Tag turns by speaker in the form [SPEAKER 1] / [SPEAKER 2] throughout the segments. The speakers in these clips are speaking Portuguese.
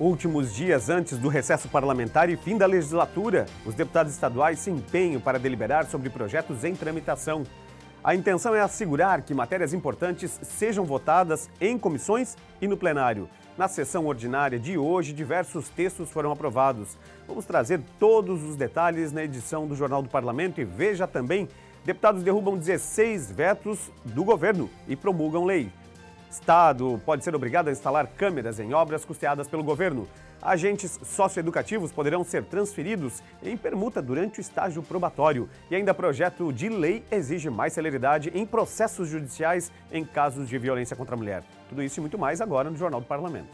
[SPEAKER 1] Últimos dias antes do recesso parlamentar e fim da legislatura, os deputados estaduais se empenham para deliberar sobre projetos em tramitação. A intenção é assegurar que matérias importantes sejam votadas em comissões e no plenário. Na sessão ordinária de hoje, diversos textos foram aprovados. Vamos trazer todos os detalhes na edição do Jornal do Parlamento e veja também: deputados derrubam 16 vetos do governo e promulgam lei. Estado pode ser obrigado a instalar câmeras em obras custeadas pelo governo. Agentes socioeducativos poderão ser transferidos em permuta durante o estágio probatório. E ainda, projeto de lei exige mais celeridade em processos judiciais em casos de violência contra a mulher. Tudo isso e muito mais agora no Jornal do Parlamento.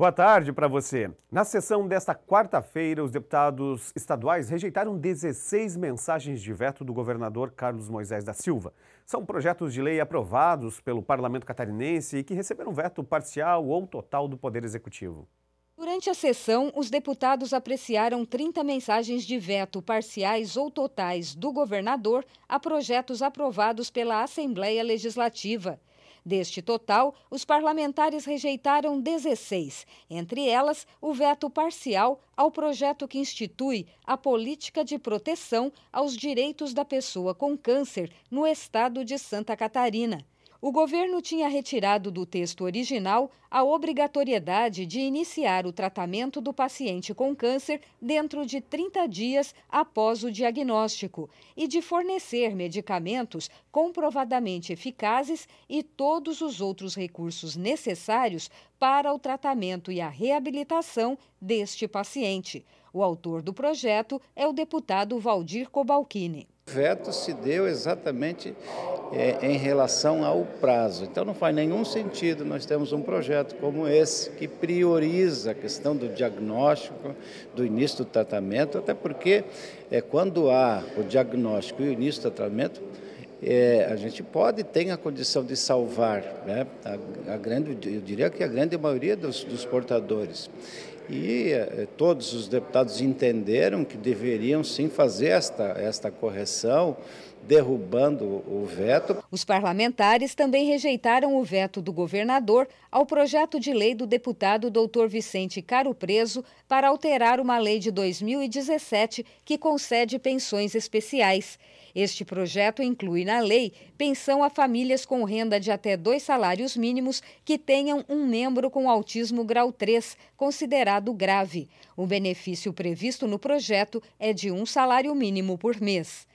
[SPEAKER 1] Boa tarde para você. Na sessão desta quarta-feira, os deputados estaduais rejeitaram 16 mensagens de veto do governador Carlos Moisés da Silva. São projetos de lei aprovados pelo parlamento catarinense e que receberam veto parcial ou total do Poder Executivo.
[SPEAKER 2] Durante a sessão, os deputados apreciaram 30 mensagens de veto parciais ou totais do governador a projetos aprovados pela Assembleia Legislativa. Deste total, os parlamentares rejeitaram 16, entre elas o veto parcial ao projeto que institui a política de proteção aos direitos da pessoa com câncer no estado de Santa Catarina o governo tinha retirado do texto original a obrigatoriedade de iniciar o tratamento do paciente com câncer dentro de 30 dias após o diagnóstico e de fornecer medicamentos comprovadamente eficazes e todos os outros recursos necessários para o tratamento e a reabilitação deste paciente. O autor do projeto é o deputado Valdir Cobalcini
[SPEAKER 3] veto se deu exatamente é, em relação ao prazo. Então não faz nenhum sentido nós temos um projeto como esse que prioriza a questão do diagnóstico, do início do tratamento, até porque é, quando há o diagnóstico e o início do tratamento, é, a gente pode ter a condição de salvar, né? a, a grande, eu diria que a grande maioria dos, dos portadores e eh, todos os deputados entenderam que deveriam sim fazer esta, esta correção derrubando o veto.
[SPEAKER 2] Os parlamentares também rejeitaram o veto do governador ao projeto de lei do deputado Dr. Vicente Caro Preso para alterar uma lei de 2017 que concede pensões especiais. Este projeto inclui na lei pensão a famílias com renda de até dois salários mínimos que tenham um membro com autismo grau 3, considerado grave. O benefício previsto no projeto é de um salário mínimo por mês.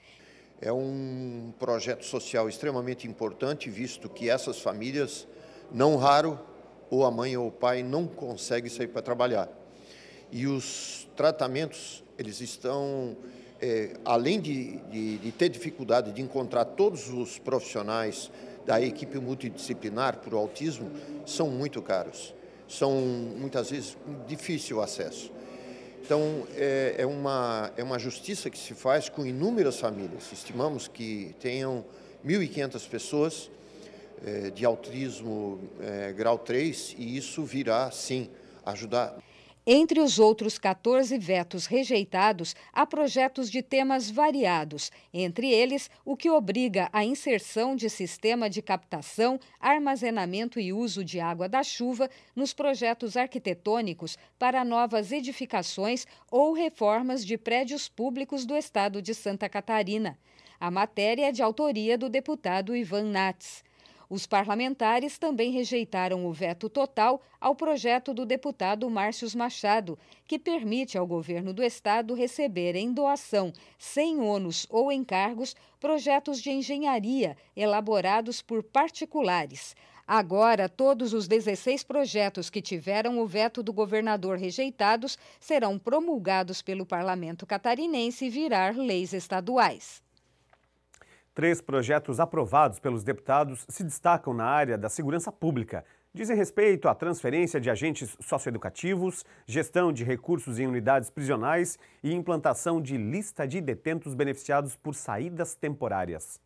[SPEAKER 1] É um projeto social extremamente importante, visto que essas famílias, não raro, ou a mãe ou o pai não consegue sair para trabalhar. E os tratamentos, eles estão, é, além de, de, de ter dificuldade de encontrar todos os profissionais da equipe multidisciplinar para o autismo, são muito caros. São, muitas vezes, difícil o acesso. Então, é, é, uma, é uma justiça que se faz com inúmeras famílias. Estimamos que tenham 1.500 pessoas é, de autismo é, grau 3 e isso virá,
[SPEAKER 3] sim, ajudar.
[SPEAKER 2] Entre os outros 14 vetos rejeitados, há projetos de temas variados, entre eles o que obriga a inserção de sistema de captação, armazenamento e uso de água da chuva nos projetos arquitetônicos para novas edificações ou reformas de prédios públicos do estado de Santa Catarina. A matéria é de autoria do deputado Ivan Nats. Os parlamentares também rejeitaram o veto total ao projeto do deputado Márcios Machado, que permite ao governo do estado receber em doação, sem ônus ou encargos, projetos de engenharia elaborados por particulares. Agora, todos os 16 projetos que tiveram o veto do governador rejeitados serão promulgados pelo parlamento catarinense e virar leis estaduais.
[SPEAKER 1] Três projetos aprovados pelos deputados se destacam na área da segurança pública. Dizem respeito à transferência de agentes socioeducativos, gestão de recursos em unidades prisionais e implantação de lista de detentos beneficiados por saídas temporárias.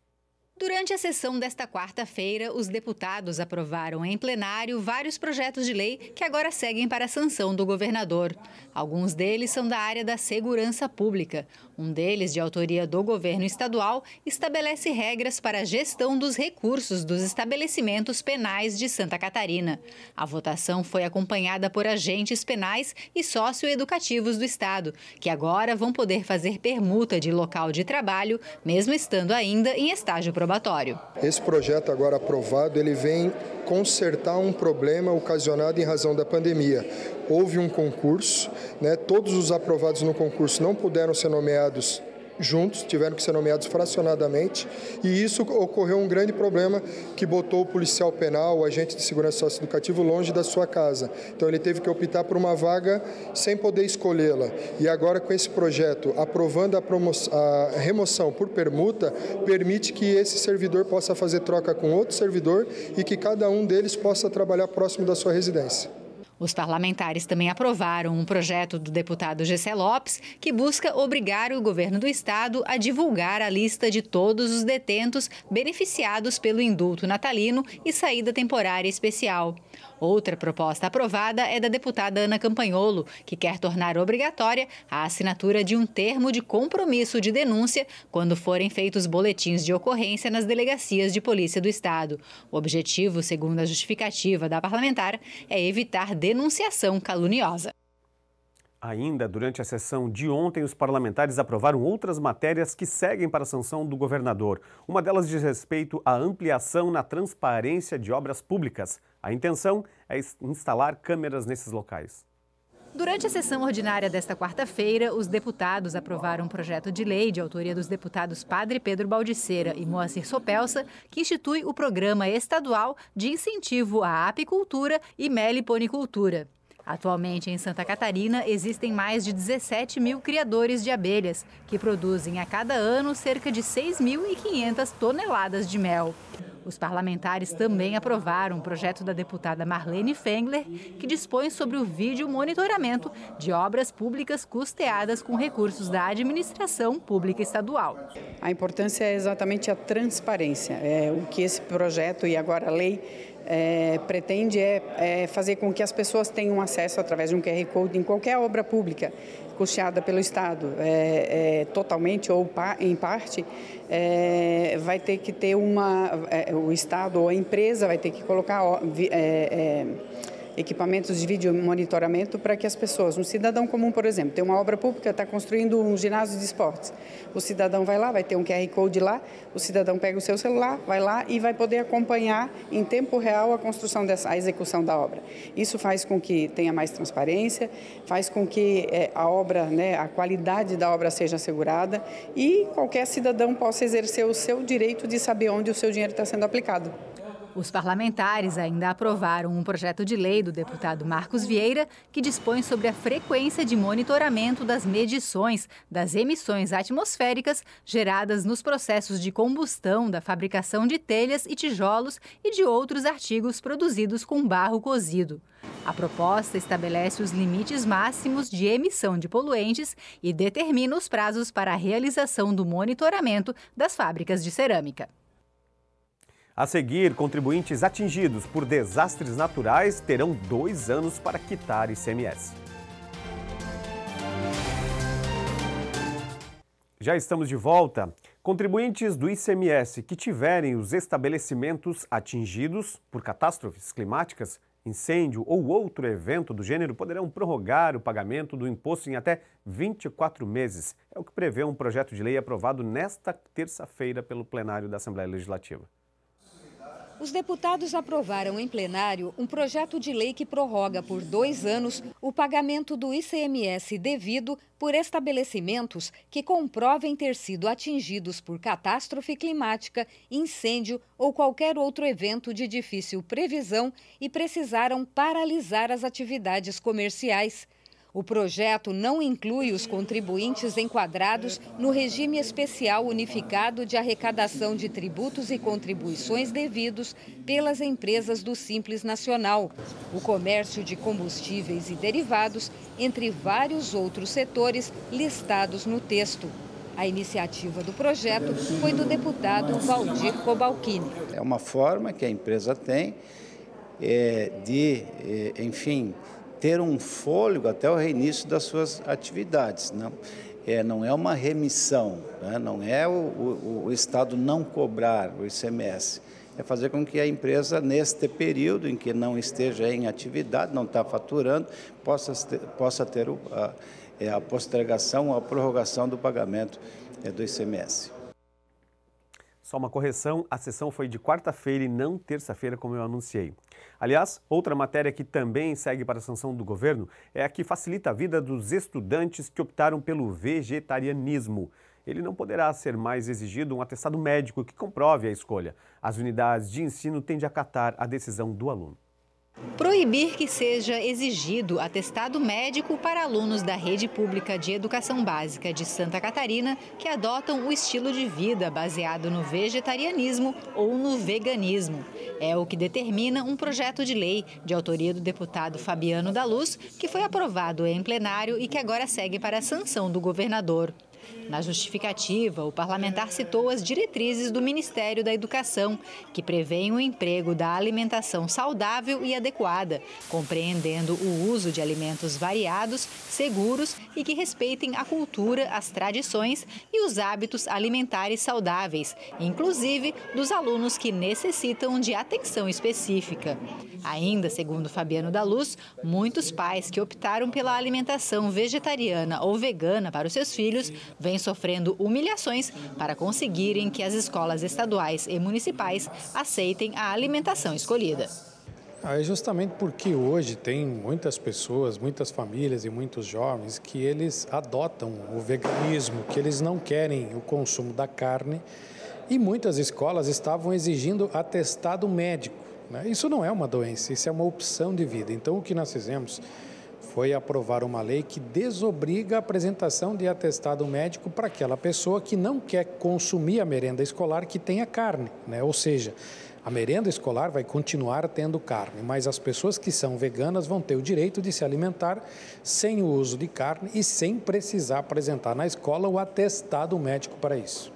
[SPEAKER 4] Durante a sessão desta quarta-feira, os deputados aprovaram em plenário vários projetos de lei que agora seguem para a sanção do governador. Alguns deles são da área da segurança pública. Um deles, de autoria do governo estadual, estabelece regras para a gestão dos recursos dos estabelecimentos penais de Santa Catarina. A votação foi acompanhada por agentes penais e socioeducativos do estado, que agora vão poder fazer permuta de local de trabalho, mesmo estando ainda em estágio probatório.
[SPEAKER 5] Esse
[SPEAKER 6] projeto agora aprovado, ele vem consertar um problema ocasionado em razão da pandemia houve um concurso, né? todos os aprovados no concurso não puderam ser nomeados juntos, tiveram que ser nomeados fracionadamente, e isso ocorreu um grande problema que botou o policial penal, o agente de segurança socioeducativo, longe da sua casa. Então ele teve que optar por uma vaga sem poder escolhê-la. E agora, com esse projeto, aprovando a, a, remoção por permuta, permite que esse servidor possa fazer troca com outro servidor e que cada um deles possa trabalhar próximo da sua residência.
[SPEAKER 4] Os parlamentares também aprovaram um projeto do deputado Gessé Lopes que busca obrigar o governo do estado a divulgar a lista de todos os detentos beneficiados pelo indulto natalino e saída temporária especial. Outra proposta aprovada é da deputada Ana Campanholo, que quer tornar obrigatória a assinatura de um termo de compromisso de denúncia quando forem feitos boletins de ocorrência nas delegacias de polícia do Estado. O objetivo, segundo a justificativa da parlamentar, é evitar denunciação caluniosa.
[SPEAKER 1] Ainda durante a sessão de ontem, os parlamentares aprovaram outras matérias que seguem para a sanção do governador. Uma delas diz respeito à ampliação na transparência de obras públicas. A intenção é instalar câmeras nesses locais.
[SPEAKER 4] Durante a sessão ordinária desta quarta-feira, os deputados aprovaram um projeto de lei de autoria dos deputados Padre Pedro Baldiceira e Moacir Sopelsa, que institui o Programa Estadual de Incentivo à Apicultura e Meliponicultura. Atualmente, em Santa Catarina, existem mais de 17 mil criadores de abelhas, que produzem a cada ano cerca de 6.500 toneladas de mel. Os parlamentares também aprovaram o projeto da deputada Marlene Fengler, que dispõe sobre o vídeo monitoramento de obras públicas custeadas com recursos da administração
[SPEAKER 5] pública estadual. A importância é exatamente a transparência, é o que esse projeto e agora a lei é, pretende é, é, fazer com que as pessoas tenham acesso através de um QR Code em qualquer obra pública custeada pelo Estado, é, é totalmente ou pa, em parte, é, vai ter que ter uma, é, o Estado ou a empresa vai ter que colocar equipamentos de vídeo monitoramento para que as pessoas, um cidadão comum, por exemplo, tem uma obra pública, está construindo um ginásio de esportes. O cidadão vai lá, vai ter um QR Code lá, o cidadão pega o seu celular, vai lá e vai poder acompanhar em tempo real a construção dessa, a execução da obra. Isso faz com que tenha mais transparência, faz com que é, a obra, né, a qualidade da obra seja assegurada e qualquer cidadão possa exercer o seu direito de saber onde o seu dinheiro está sendo
[SPEAKER 4] aplicado. Os parlamentares ainda aprovaram um projeto de lei do deputado Marcos Vieira que dispõe sobre a frequência de monitoramento das medições das emissões atmosféricas geradas nos processos de combustão da fabricação de telhas e tijolos e de outros artigos produzidos com barro cozido. A proposta estabelece os limites máximos de emissão de poluentes e determina os prazos para a realização do monitoramento das fábricas de cerâmica.
[SPEAKER 1] A seguir, contribuintes atingidos por desastres naturais terão dois anos para quitar ICMS. Já estamos de volta. Contribuintes do ICMS que tiverem os estabelecimentos atingidos por catástrofes climáticas, incêndio ou outro evento do gênero poderão prorrogar o pagamento do imposto em até 24 meses. É o que prevê um projeto de lei aprovado nesta terça-feira pelo plenário da Assembleia Legislativa.
[SPEAKER 2] Os deputados aprovaram em plenário um projeto de lei que prorroga por dois anos o pagamento do ICMS devido por estabelecimentos que comprovem ter sido atingidos por catástrofe climática, incêndio ou qualquer outro evento de difícil previsão e precisaram paralisar as atividades comerciais. O projeto não inclui os contribuintes enquadrados no regime especial unificado de arrecadação de tributos e contribuições devidos pelas empresas do Simples Nacional, o comércio de combustíveis e derivados, entre vários outros setores listados no texto. A iniciativa do projeto foi do deputado Valdir Cobalquini. É uma
[SPEAKER 3] forma que a empresa tem é, de, é, enfim, ter um fôlego até o reinício das suas atividades. Não é, não é uma remissão, né? não é o, o, o Estado não cobrar o ICMS é fazer com que a empresa, neste período em que não esteja em atividade, não está faturando, possa ter, possa ter a, é, a postergação, a prorrogação do pagamento é, do ICMS.
[SPEAKER 1] Só uma correção, a sessão foi de quarta-feira e não terça-feira, como eu anunciei. Aliás, outra matéria que também segue para a sanção do governo é a que facilita a vida dos estudantes que optaram pelo vegetarianismo. Ele não poderá ser mais exigido um atestado médico que comprove a escolha. As unidades de ensino têm de acatar a decisão do aluno.
[SPEAKER 4] Proibir que seja exigido atestado médico para alunos da rede pública de educação básica de Santa Catarina que adotam o estilo de vida baseado no vegetarianismo ou no veganismo. É o que determina um projeto de lei de autoria do deputado Fabiano da Luz, que foi aprovado em plenário e que agora segue para a sanção do governador. Na justificativa, o parlamentar citou as diretrizes do Ministério da Educação, que prevêem o emprego da alimentação saudável e adequada, compreendendo o uso de alimentos variados, seguros e que respeitem a cultura, as tradições e os hábitos alimentares saudáveis, inclusive dos alunos que necessitam de atenção específica. Ainda, segundo Fabiano da Luz, muitos pais que optaram pela alimentação vegetariana ou vegana para os seus filhos vem sofrendo humilhações para conseguirem que as escolas estaduais e municipais aceitem a alimentação escolhida.
[SPEAKER 6] Ah, é justamente porque hoje tem muitas pessoas, muitas famílias e muitos jovens que eles adotam o veganismo, que eles não querem o consumo da carne e muitas escolas estavam exigindo atestado médico. Né? Isso não é uma doença, isso é uma opção de vida. Então o que nós fizemos foi aprovar uma lei que desobriga a apresentação de atestado médico para aquela pessoa que não quer consumir a merenda escolar que tenha carne, né? Ou seja, a merenda escolar vai continuar tendo carne, mas as pessoas que são veganas vão ter o direito de se alimentar sem o uso de carne e sem precisar apresentar na escola o atestado médico para isso.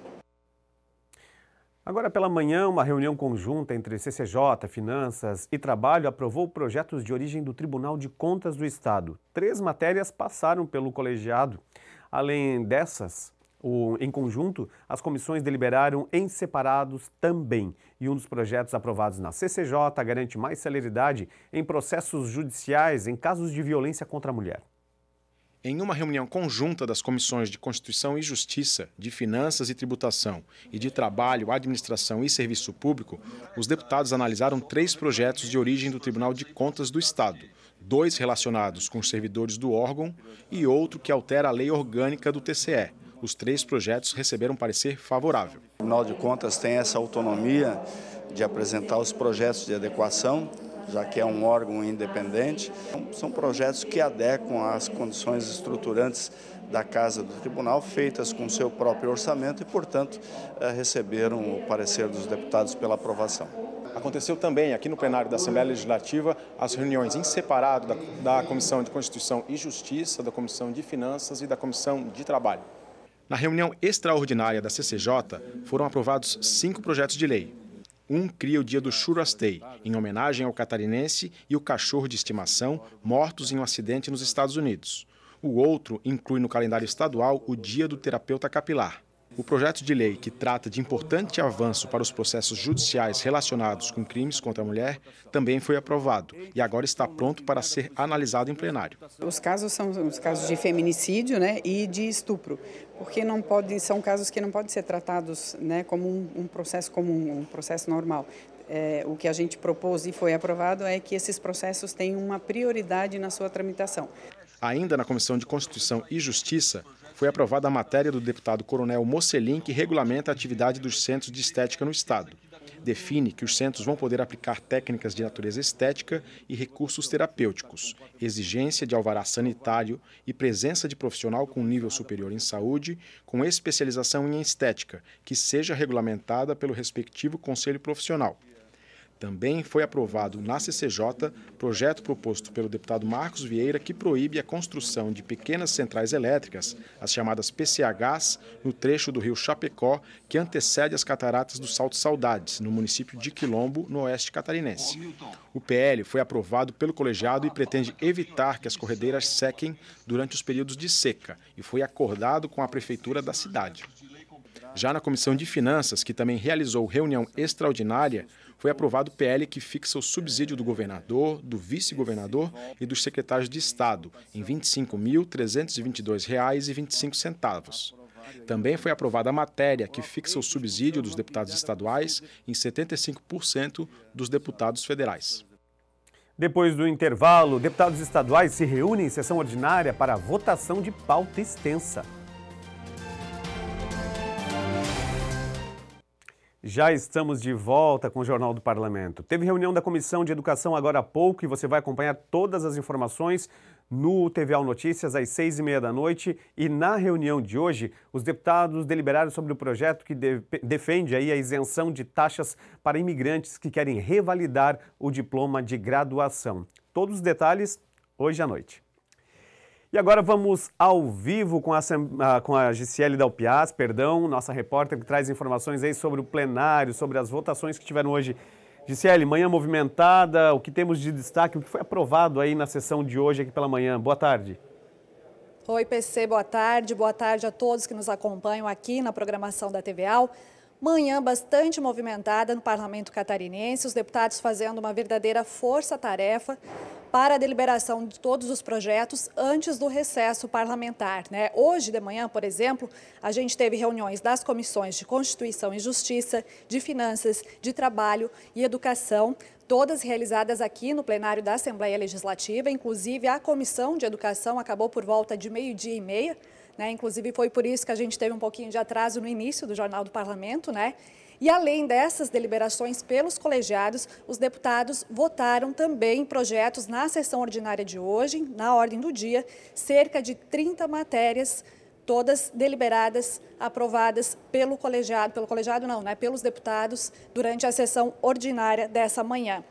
[SPEAKER 1] Agora pela manhã, uma reunião conjunta entre CCJ, Finanças e Trabalho aprovou projetos de origem do Tribunal de Contas do Estado. Três matérias passaram pelo colegiado. Além dessas, o, em conjunto, as comissões deliberaram em separados também. E um dos projetos aprovados na CCJ garante mais celeridade em processos judiciais em casos de violência contra a mulher. Em uma reunião conjunta das comissões de Constituição e Justiça,
[SPEAKER 6] de Finanças e Tributação e de Trabalho, Administração e Serviço Público, os deputados analisaram três projetos de origem do Tribunal de Contas do Estado, dois relacionados com os servidores do órgão e outro que altera a lei orgânica do TCE. Os três projetos receberam parecer favorável. O Tribunal de Contas tem essa autonomia de
[SPEAKER 3] apresentar os projetos de adequação já que é um órgão independente. Então, são projetos que adequam às condições estruturantes da Casa do Tribunal, feitas com seu
[SPEAKER 6] próprio orçamento e, portanto, eh, receberam o parecer dos deputados pela aprovação. Aconteceu também aqui no plenário da Assembleia Legislativa as reuniões em separado da, da Comissão de Constituição e Justiça, da Comissão de Finanças e da Comissão de Trabalho. Na reunião extraordinária da CCJ, foram aprovados cinco projetos de lei. Um cria o dia do Churrastei, em homenagem ao catarinense e o cachorro de estimação mortos em um acidente nos Estados Unidos. O outro inclui no calendário estadual o Dia do Terapeuta Capilar, o projeto de lei que trata de importante avanço para os processos judiciais relacionados com crimes contra a mulher também foi aprovado e agora está pronto para ser analisado em
[SPEAKER 5] plenário. Os casos são os casos de feminicídio né, e de estupro, porque não pode, são casos que não podem ser tratados né, como um, um processo comum, um processo normal. É, o que a gente propôs e foi aprovado é que esses processos têm uma prioridade na sua tramitação.
[SPEAKER 6] Ainda na Comissão de Constituição e Justiça, foi aprovada a matéria do deputado Coronel Mocelin, que regulamenta a atividade dos centros de estética no Estado. Define que os centros vão poder aplicar técnicas de natureza estética e recursos terapêuticos, exigência de alvará sanitário e presença de profissional com nível superior em saúde, com especialização em estética, que seja regulamentada pelo respectivo conselho profissional. Também foi aprovado na CCJ projeto proposto pelo deputado Marcos Vieira que proíbe a construção de pequenas centrais elétricas, as chamadas PCHs, no trecho do rio Chapecó, que antecede as cataratas do Salto Saudades, no município de Quilombo, no oeste catarinense. O PL foi aprovado pelo colegiado e pretende evitar que as corredeiras sequem durante os períodos de seca e foi acordado com a prefeitura da cidade. Já na Comissão de Finanças, que também realizou reunião extraordinária, foi aprovado o PL que fixa o subsídio do governador, do vice-governador e dos secretários de Estado em R$ 25.322,25. Também foi aprovada a matéria que fixa o subsídio dos deputados estaduais em 75%
[SPEAKER 1] dos deputados federais. Depois do intervalo, deputados estaduais se reúnem em sessão ordinária para votação de pauta extensa. Já estamos de volta com o Jornal do Parlamento. Teve reunião da Comissão de Educação agora há pouco e você vai acompanhar todas as informações no TV Notícias às seis e meia da noite. E na reunião de hoje, os deputados deliberaram sobre o projeto que de defende aí a isenção de taxas para imigrantes que querem revalidar o diploma de graduação. Todos os detalhes hoje à noite. E agora vamos ao vivo com a, ah, com a Gisele perdão, nossa repórter que traz informações aí sobre o plenário, sobre as votações que tiveram hoje. Gisele, manhã movimentada, o que temos de destaque, o que foi aprovado aí na sessão de hoje aqui pela manhã. Boa tarde.
[SPEAKER 7] Oi, PC, boa tarde. Boa tarde a todos que nos acompanham aqui na programação da TVA. Manhã bastante movimentada no parlamento catarinense, os deputados fazendo uma verdadeira força-tarefa para a deliberação de todos os projetos antes do recesso parlamentar. Né? Hoje de manhã, por exemplo, a gente teve reuniões das comissões de Constituição e Justiça, de Finanças, de Trabalho e Educação, todas realizadas aqui no plenário da Assembleia Legislativa. Inclusive, a Comissão de Educação acabou por volta de meio-dia e meia. Né? Inclusive, foi por isso que a gente teve um pouquinho de atraso no início do Jornal do Parlamento, né? E além dessas deliberações pelos colegiados, os deputados votaram também projetos na sessão ordinária de hoje, na ordem do dia, cerca de 30 matérias todas deliberadas, aprovadas pelo colegiado, pelo colegiado não, né, pelos deputados durante a sessão ordinária dessa manhã.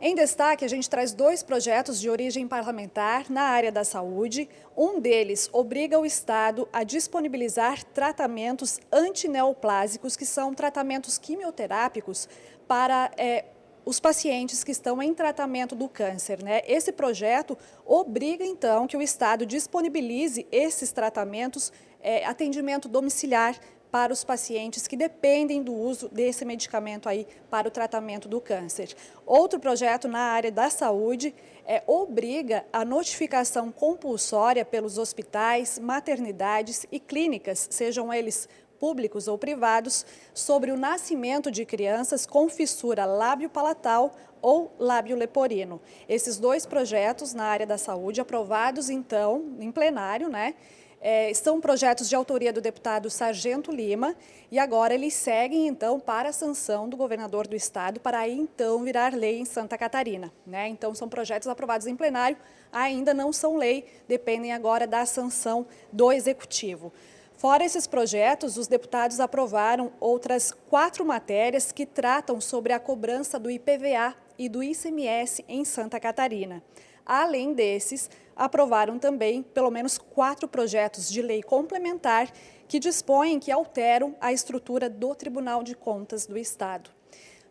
[SPEAKER 7] Em destaque, a gente traz dois projetos de origem parlamentar na área da saúde. Um deles obriga o Estado a disponibilizar tratamentos antineoplásicos, que são tratamentos quimioterápicos para é, os pacientes que estão em tratamento do câncer. Né? Esse projeto obriga, então, que o Estado disponibilize esses tratamentos, é, atendimento domiciliar para os pacientes que dependem do uso desse medicamento aí para o tratamento do câncer. Outro projeto na área da saúde é, obriga a notificação compulsória pelos hospitais, maternidades e clínicas, sejam eles públicos ou privados, sobre o nascimento de crianças com fissura lábio-palatal ou lábio leporino. Esses dois projetos na área da saúde, aprovados então em plenário, né? É, são projetos de autoria do deputado Sargento Lima e agora eles seguem então para a sanção do governador do estado para aí então virar lei em Santa Catarina. Né? Então são projetos aprovados em plenário, ainda não são lei, dependem agora da sanção do executivo. Fora esses projetos, os deputados aprovaram outras quatro matérias que tratam sobre a cobrança do IPVA e do ICMS em Santa Catarina. Além desses, aprovaram também pelo menos quatro projetos de lei complementar que dispõem que alteram a estrutura do Tribunal de Contas do Estado.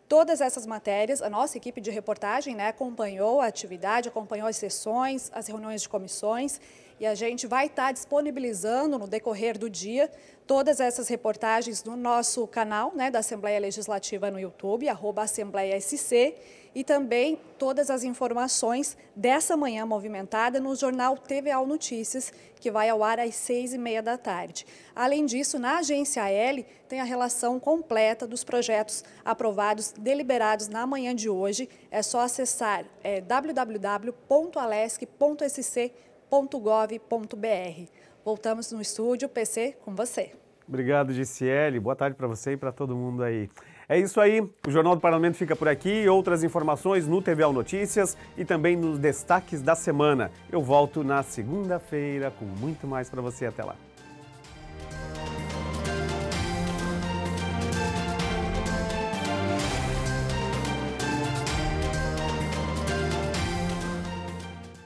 [SPEAKER 7] Todas essas matérias, a nossa equipe de reportagem né, acompanhou a atividade, acompanhou as sessões, as reuniões de comissões e a gente vai estar tá disponibilizando no decorrer do dia todas essas reportagens no nosso canal né, da Assembleia Legislativa no YouTube, arroba Assembleia SC, e também todas as informações dessa manhã movimentada no jornal TVA Notícias, que vai ao ar às seis e meia da tarde. Além disso, na agência L tem a relação completa dos projetos aprovados, deliberados na manhã de hoje. É só acessar é, eh, www.alesc.sc.com www.pc.gov.br. Voltamos no estúdio PC com você.
[SPEAKER 1] Obrigado, GCL. Boa tarde para você e para todo mundo aí. É isso aí. O Jornal do Parlamento fica por aqui. Outras informações no TVL Notícias e também nos destaques da semana. Eu volto na segunda-feira com muito mais para você. Até lá.